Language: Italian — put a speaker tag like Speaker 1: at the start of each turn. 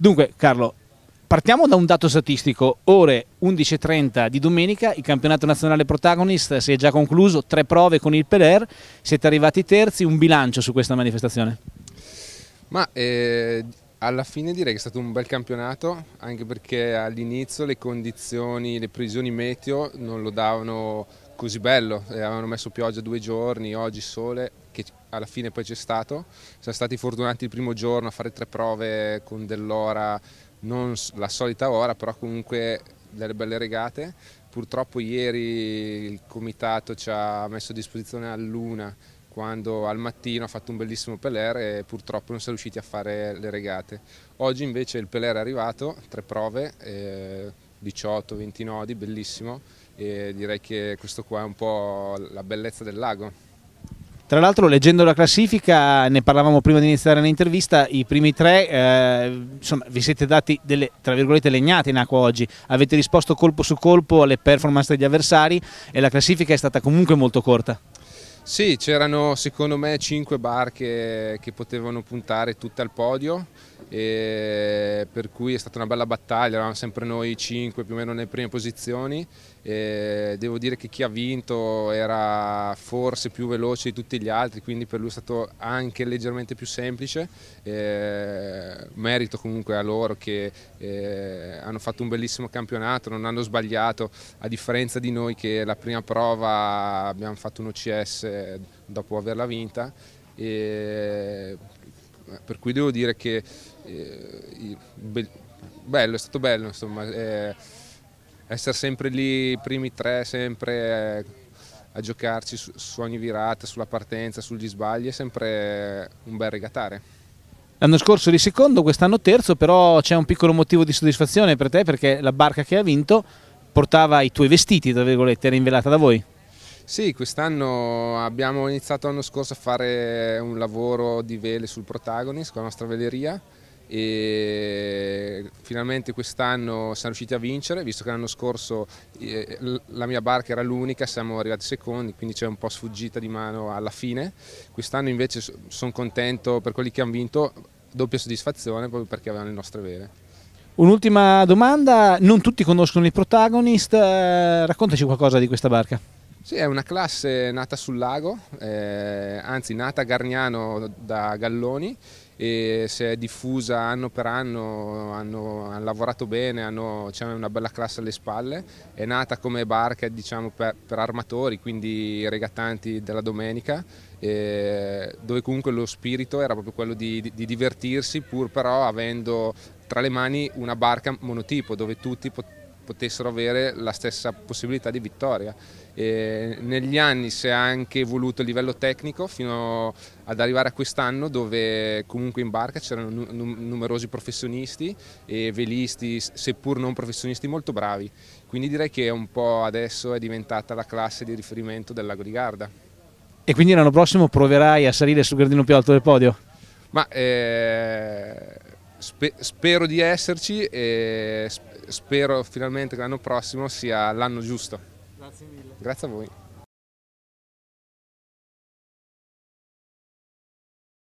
Speaker 1: Dunque, Carlo, partiamo da un dato statistico. Ore 11.30 di domenica, il campionato nazionale protagonist si è già concluso, tre prove con il Peler, siete arrivati terzi, un bilancio su questa manifestazione?
Speaker 2: Ma eh, alla fine direi che è stato un bel campionato, anche perché all'inizio le condizioni, le previsioni meteo non lo davano così bello, eh, avevano messo pioggia due giorni, oggi sole, che alla fine poi c'è stato. Siamo stati fortunati il primo giorno a fare tre prove con dell'ora, non la solita ora, però comunque delle belle regate. Purtroppo ieri il comitato ci ha messo a disposizione all'una quando al mattino ha fatto un bellissimo Peler e purtroppo non si è riusciti a fare le regate. Oggi invece il Peler è arrivato, tre prove, eh, 18-20 nodi, bellissimo e direi che questo qua è un po' la bellezza del lago.
Speaker 1: Tra l'altro leggendo la classifica, ne parlavamo prima di iniziare l'intervista, i primi tre, eh, insomma, vi siete dati delle, tra virgolette, legnate in acqua oggi, avete risposto colpo su colpo alle performance degli avversari e la classifica è stata comunque molto corta.
Speaker 2: Sì, c'erano secondo me 5 barche che potevano puntare tutte al podio, per cui è stata una bella battaglia, eravamo sempre noi 5 più o meno nelle prime posizioni. devo dire che chi ha vinto era forse più veloce di tutti gli altri, quindi per lui è stato anche leggermente più semplice. E merito comunque a loro che hanno fatto un bellissimo campionato, non hanno sbagliato, a differenza di noi che la prima prova abbiamo fatto un OCS eh, dopo averla vinta. E, per cui devo dire che eh, be bello, è stato bello, insomma, eh, essere sempre lì, i primi tre, sempre eh, a giocarci su, su ogni virata, sulla partenza, sugli sbagli, è sempre un bel regatare.
Speaker 1: L'anno scorso eri secondo, quest'anno terzo, però c'è un piccolo motivo di soddisfazione per te perché la barca che ha vinto portava i tuoi vestiti, tra virgolette, era invelata da voi.
Speaker 2: Sì, quest'anno abbiamo iniziato l'anno scorso a fare un lavoro di vele sul Protagonist con la nostra veleria e finalmente quest'anno siamo riusciti a vincere, visto che l'anno scorso eh, la mia barca era l'unica, siamo arrivati secondi, quindi c'è un po' sfuggita di mano alla fine. Quest'anno invece sono contento per quelli che hanno vinto, doppia soddisfazione proprio perché avevano le nostre vele.
Speaker 1: Un'ultima domanda, non tutti conoscono il protagonist, eh, raccontaci qualcosa di questa barca.
Speaker 2: Sì, è una classe nata sul lago, eh, anzi nata a Garniano da Galloni e si è diffusa anno per anno, hanno, hanno lavorato bene, hanno diciamo, una bella classe alle spalle, è nata come barca diciamo, per, per, armatori, quindi regattanti della domenica, eh, dove comunque lo spirito era proprio quello di, di, di divertirsi pur però avendo tra le mani una barca monotipo dove tutti potevano potessero avere la stessa possibilità di vittoria. E negli anni si è anche evoluto il livello tecnico fino ad arrivare a quest'anno dove comunque in barca c'erano numerosi professionisti e velisti, seppur non professionisti, molto bravi. Quindi direi che un po' adesso è diventata la classe di riferimento del lago di Garda.
Speaker 1: E quindi l'anno prossimo proverai a salire sul gradino più alto del podio?
Speaker 2: Ma eh, spe, spero di esserci e spero spero finalmente che l'anno prossimo sia l'anno giusto. Grazie mille. Grazie a voi.